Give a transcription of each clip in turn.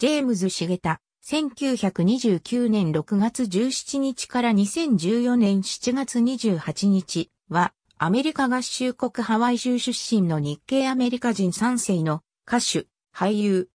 ジェームズ・シゲタ、1929年6月17日から2014年7月28日は、アメリカ合衆国ハワイ州出身の日系アメリカ人3世の歌手、俳優。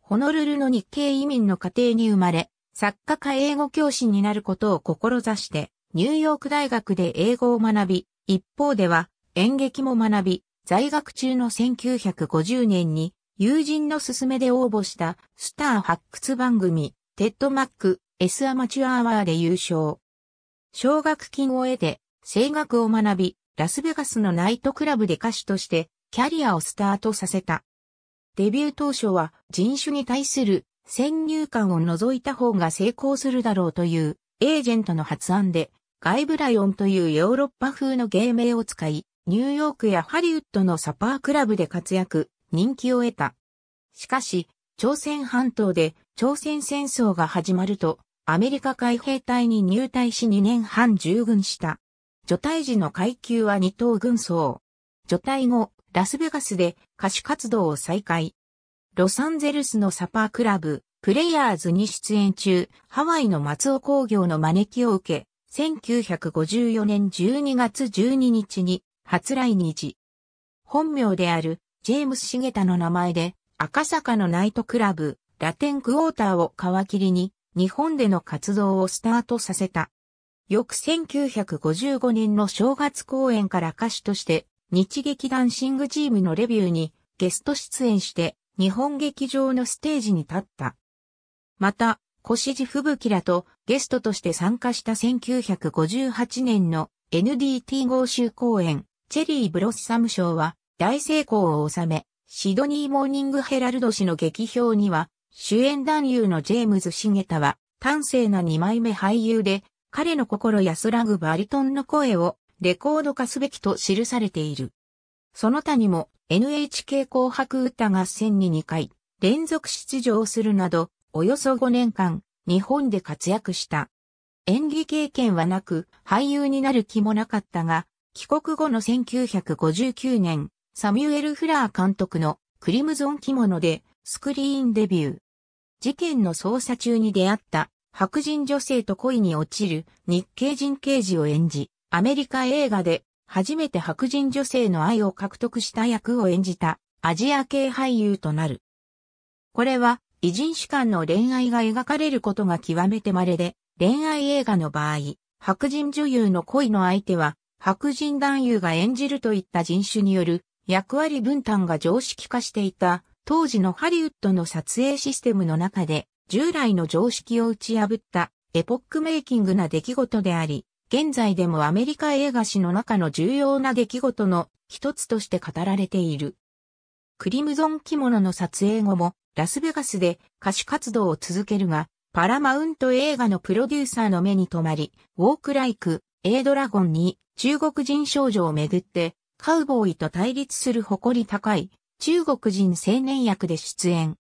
ホノルルの日系移民の家庭に生まれ、作家か英語教師になることを志して、ニューヨーク大学で英語を学び、一方では演劇も学び、在学中の1950年に友人の勧めで応募したスター発掘番組、テッドマック、S アマチュアアワーで優勝。奨学金を得て、声楽を学び、ラスベガスのナイトクラブで歌手としてキャリアをスタートさせた。デビュー当初は人種に対する先入観を除いた方が成功するだろうというエージェントの発案でガイブライオンというヨーロッパ風の芸名を使い、ニューヨークやハリウッドのサパークラブで活躍、人気を得た。しかし、朝鮮半島で朝鮮戦争が始まると、アメリカ海兵隊に入隊し2年半従軍した。除隊時の階級は2等軍曹。除隊後、ラスベガスで歌手活動を再開。ロサンゼルスのサパークラブ、プレイヤーズに出演中、ハワイの松尾工業の招きを受け、1954年12月12日に初来日。本名であるジェームス・シゲタの名前で、赤坂のナイトクラブ、ラテンクォーターを皮切りに、日本での活動をスタートさせた。翌1955年の正月公演から歌手として、日劇ダンシングチームのレビューにゲスト出演して、日本劇場のステージに立った。また、コシジ・フブキラとゲストとして参加した1958年の NDT 合衆公演、チェリーブロッサム賞は大成功を収め、シドニー・モーニング・ヘラルド氏の劇評には、主演男優のジェームズ・シゲタは、端正な二枚目俳優で、彼の心安らぐバリトンの声をレコード化すべきと記されている。その他にも NHK 紅白歌合戦に2回連続出場するなど、およそ5年間日本で活躍した。演技経験はなく俳優になる気もなかったが、帰国後の1959年、サミュエル・フラー監督のクリムゾン着物でスクリーンデビュー。事件の捜査中に出会った白人女性と恋に落ちる日系人刑事を演じ、アメリカ映画で初めて白人女性の愛を獲得した役を演じたアジア系俳優となる。これは異人種間の恋愛が描かれることが極めて稀で、恋愛映画の場合、白人女優の恋の相手は白人男優が演じるといった人種による役割分担が常識化していた当時のハリウッドの撮影システムの中で従来の常識を打ち破ったエポックメイキングな出来事であり、現在でもアメリカ映画史の中の重要な出来事の一つとして語られている。クリムゾン着物の撮影後もラスベガスで歌手活動を続けるが、パラマウント映画のプロデューサーの目に留まり、ウォークライク、エイドラゴンに中国人少女をめぐってカウボーイと対立する誇り高い中国人青年役で出演。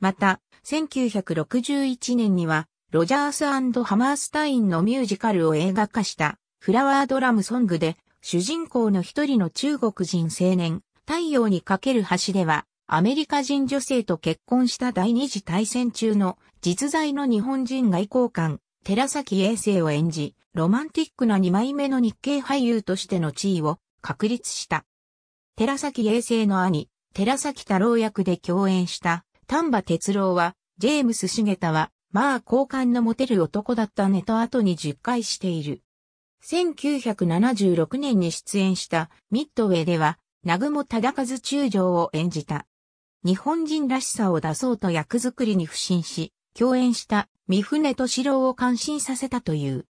また、1961年には、ロジャースハマースタインのミュージカルを映画化したフラワードラムソングで、主人公の一人の中国人青年、太陽にかける橋では、アメリカ人女性と結婚した第二次大戦中の実在の日本人外交官、寺崎英生を演じ、ロマンティックな二枚目の日系俳優としての地位を確立した。寺崎永星の兄、寺崎太郎役で共演した丹波哲郎は、ジェームス茂田は、まあ好感の持てる男だったねと後に10回している。1976年に出演したミッドウェイでは、南雲忠和中将を演じた。日本人らしさを出そうと役作りに不審し、共演した三船敏郎を感心させたという。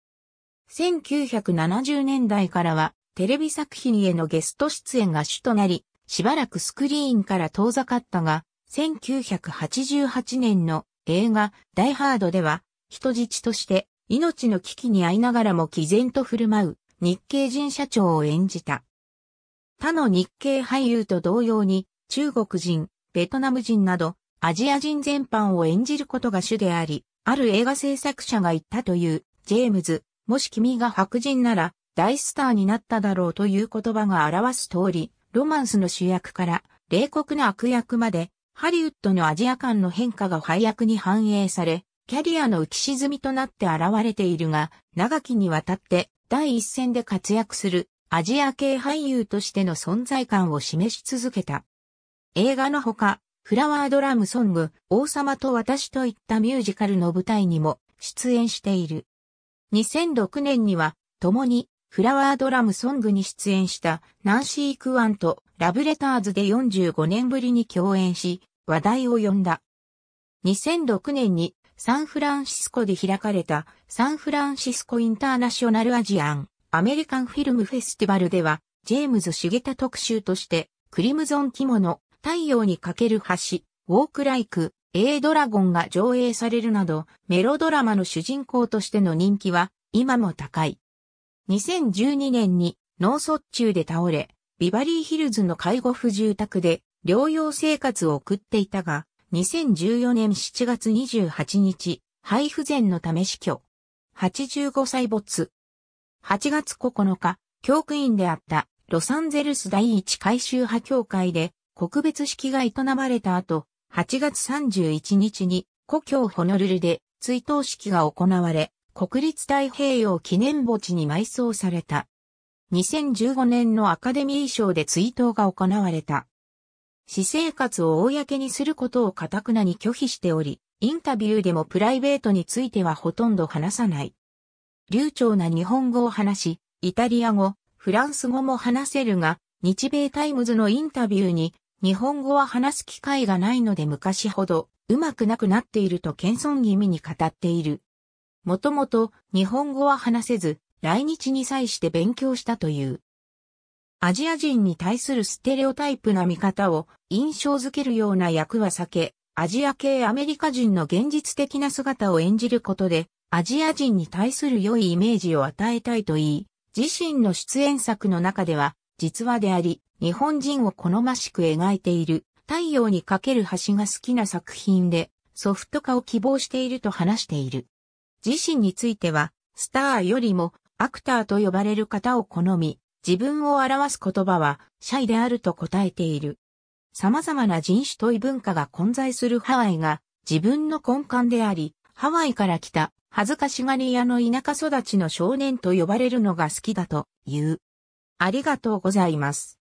1970年代からはテレビ作品へのゲスト出演が主となり、しばらくスクリーンから遠ざかったが、1988年の映画ダイハードでは、人質として命の危機に遭いながらも毅然と振る舞う日系人社長を演じた。他の日系俳優と同様に中国人、ベトナム人などアジア人全般を演じることが主であり、ある映画制作者が言ったというジェームズ、もし君が白人なら大スターになっただろうという言葉が表す通り、ロマンスの主役から冷酷な悪役まで、ハリウッドのアジア間の変化が配役に反映され、キャリアの浮き沈みとなって現れているが、長きにわたって第一線で活躍するアジア系俳優としての存在感を示し続けた。映画のほか、フラワードラムソング、王様と私といったミュージカルの舞台にも出演している。2006年には、共にフラワードラムソングに出演したナンシー・クワンとラブレターズで45年ぶりに共演し、話題を呼んだ。2006年にサンフランシスコで開かれたサンフランシスコインターナショナルアジアンアメリカンフィルムフェスティバルではジェームズ・シゲタ特集としてクリムゾン着物太陽にかける橋ウォークライク A ドラゴンが上映されるなどメロドラマの主人公としての人気は今も高い。2012年に脳卒中で倒れ、ビバリーヒルズの介護不住宅で療養生活を送っていたが、2014年7月28日、肺不全のため死去。85歳没。8月9日、教区員であったロサンゼルス第一回収派協会で告別式が営まれた後、8月31日に故郷ホノルルで追悼式が行われ、国立太平洋記念墓地に埋葬された。2015年のアカデミー賞で追悼が行われた。私生活を公にすることを堅くなに拒否しており、インタビューでもプライベートについてはほとんど話さない。流暢な日本語を話し、イタリア語、フランス語も話せるが、日米タイムズのインタビューに、日本語は話す機会がないので昔ほど、うまくなくなっていると謙遜気味に語っている。もともと日本語は話せず、来日に際して勉強したという。アジア人に対するステレオタイプな見方を印象づけるような役は避け、アジア系アメリカ人の現実的な姿を演じることで、アジア人に対する良いイメージを与えたいと言い、自身の出演作の中では、実話であり、日本人を好ましく描いている、太陽にかける橋が好きな作品で、ソフト化を希望していると話している。自身については、スターよりもアクターと呼ばれる方を好み、自分を表す言葉はシャイであると答えている。様々な人種と異文化が混在するハワイが自分の根幹であり、ハワイから来た恥ずかしがり屋の田舎育ちの少年と呼ばれるのが好きだという。ありがとうございます。